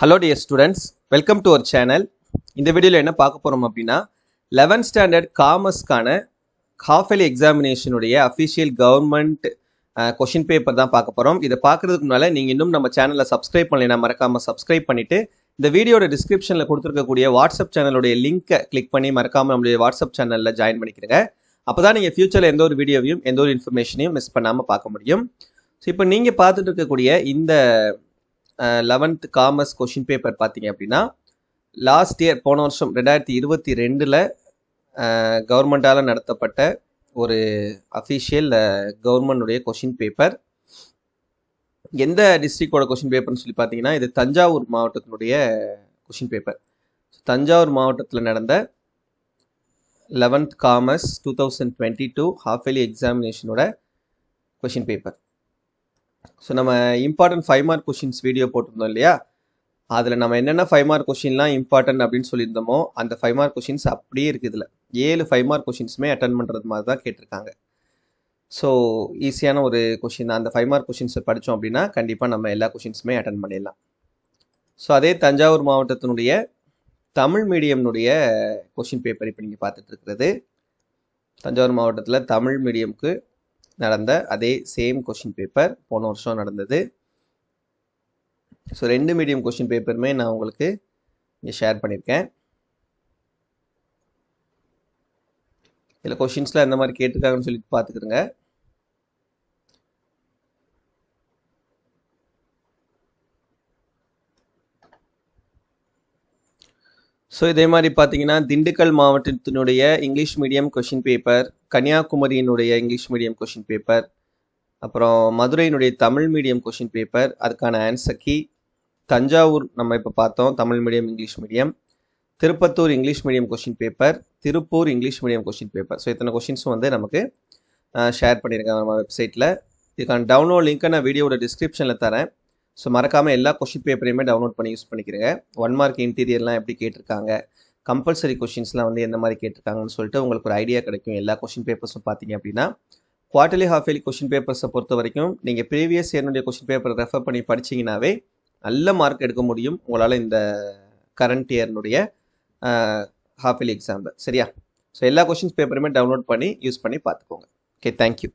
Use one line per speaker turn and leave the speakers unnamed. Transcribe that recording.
hello dear students welcome to our channel இந்த வீடியோவில் என்ன பார்க்க போகிறோம் அப்படின்னா லெவன்த் ஸ்டாண்டர்ட் காமர்ஸ்க்கான காஃபெலி எக்ஸாமினேஷனுடைய அஃபிஷியல் கவர்மெண்ட் கொஷின் பேப்பர் தான் பார்க்க போகிறோம் இதை பார்க்குறதுக்கு முன்னால் நீங்கள் இன்னும் நம்ம சேனலில் சப்ஸ்கிரைப் பண்ணலைன்னா மறக்காமல் சப்ஸ்கிரைப் பண்ணிவிட்டு இந்த வீடியோட டிஸ்கிரிப்ஷனில் கொடுத்துருக்கக்கூடிய வாட்ஸ்அப் சேனலுடைய லிங்க்கை கிளிக் பண்ணி மறக்காமல் நம்மளுடைய வாட்ஸ்அப் சேனலில் ஜாயின் பண்ணிக்கிறங்க அப்போ தான் நீங்கள் ஃப்யூச்சரில் எந்த ஒரு வீடியோவையும் எந்த ஒரு இன்ஃபர்மேஷனையும் மிஸ் பண்ணாமல் பார்க்க முடியும் ஸோ இப்போ நீங்கள் பார்த்துட்டு இருக்கக்கூடிய இந்த லெவன்த் காமர்ஸ் கொஷின் பேப்பர் பார்த்தீங்க அப்படின்னா லாஸ்ட் இயர் போன வருஷம் ரெண்டாயிரத்தி இருபத்தி ரெண்டில் கவர்மெண்ட்டால் நடத்தப்பட்ட ஒரு அஃபிஷியல் கவர்மெண்டுடைய கொஷின் பேப்பர் எந்த டிஸ்ட்ரிக்டோட கொஷின் பேப்பர்னு சொல்லி பார்த்தீங்கன்னா இது தஞ்சாவூர் மாவட்டத்தினுடைய கொஷின் பேப்பர் தஞ்சாவூர் மாவட்டத்தில் நடந்த eleventh commerce two thousand twenty two half yearly எக்ஸாமினேஷனோட கொஷின் பேப்பர் ஸோ நம்ம important five mark questions video போட்டிருந்தோம் இல்லையா அதில் நம்ம என்னென்ன ஃபைவ் மார்க் கொஷின்லாம் இம்பார்ட்டன்ட் அப்படின்னு சொல்லியிருந்தோமோ அந்த ஃபைவ் மார்க் கொஷின்ஸ் அப்படியே இருக்குது இதில் ஏழு ஃபைவ் மார்க் கொஷின்ஸுமே அட்டன் பண்ணுறது மாதிரி தான் கேட்டிருக்காங்க ஸோ ஈஸியான ஒரு கொஷின் அந்த ஃபைவ் மார்க் கொஷின்ஸை படித்தோம் அப்படின்னா கண்டிப்பாக நம்ம எல்லா கொஷின்ஸுமே அட்டன் பண்ணிடலாம் ஸோ அதே தஞ்சாவூர் மாவட்டத்தினுடைய தமிழ் மீடியம்னுடைய கொஷின் பேப்பர் இப்போ நீங்கள் பார்த்துட்டு இருக்கிறது தஞ்சாவூர் மாவட்டத்தில் தமிழ் மீடியம்க்கு நடந்த அதே சேம் கொஷின் பேப்பர் போன வருஷம் நடந்தது ஸோ ரெண்டு மீடியம் கொஷின் பேப்பருமே நான் உங்களுக்கு இங்கே ஷேர் பண்ணியிருக்கேன் இல்லை கொஷின்ஸ்லாம் எந்த மாதிரி கேட்டிருக்காங்கன்னு சொல்லி பார்த்துக்கிறேங்க ஸோ இதே மாதிரி பார்த்தீங்கன்னா திண்டுக்கல் மாவட்டத்தினுடைய இங்கிலீஷ் மீடியம் கொஷின் பேப்பர் கன்னியாகுமரியினுடைய இங்கிலீஷ் மீடியம் கொஷின் பேப்பர் அப்புறம் மதுரையினுடைய தமிழ் மீடியம் கொஷின் பேப்பர் அதுக்கான ஆன்சர் கீ தஞ்சாவூர் நம்ம இப்போ பார்த்தோம் Tamil medium English medium Tirupathur English medium question paper Tiruppur English medium question paper so இத்தனை கொஷின்ஸும் வந்து நமக்கு ஷேர் பண்ணியிருக்காங்க நம்ம வெப்சைட்டில் இதுக்கான டவுன்லோட் லிங்க்கை நான் வீடியோட டிஸ்கிரிப்ஷனில் தரேன் ஸோ மறக்காமல் எல்லா கொஷின் பேப்பரையுமே டவுன்லோட் பண்ணி யூஸ் பண்ணிக்கிறேங்க ஒன் மார்க் இன்டீரியர்லாம் எப்படி கேட்டிருக்காங்க கம்பல்சரி கொஷின்ஸ்லாம் வந்து எந்த மாதிரி கேட்டிருக்காங்கன்னு சொல்லிட்டு உங்களுக்கு ஒரு ஐடியா கிடைக்கும் எல்லா கொஷின் பேப்பர்ஸும் பார்த்தீங்க அப்படின்னா குவார்டர்லி ஹாஃப் இயர்லி கொஷின் பேப்பர்ஸை பொறுத்த வரைக்கும் நீங்கள் ப்ரீவியஸ் என்னுடைய கொஷின் பேப்பரை ரெஃபர் பண்ணி படிச்சிங்கனாவே நல்ல மார்க் எடுக்க முடியும் உங்களால் இந்த கரண்ட் இயர்னுடைய ஹாஃப் இயர்லி எக்ஸாம்பிள் சரியா ஸோ எல்லா கொஷின்ஸ் பேப்பருமே டவுன்லோட் பண்ணி யூஸ் பண்ணி பார்த்துக்கோங்க ஓகே தேங்க்யூ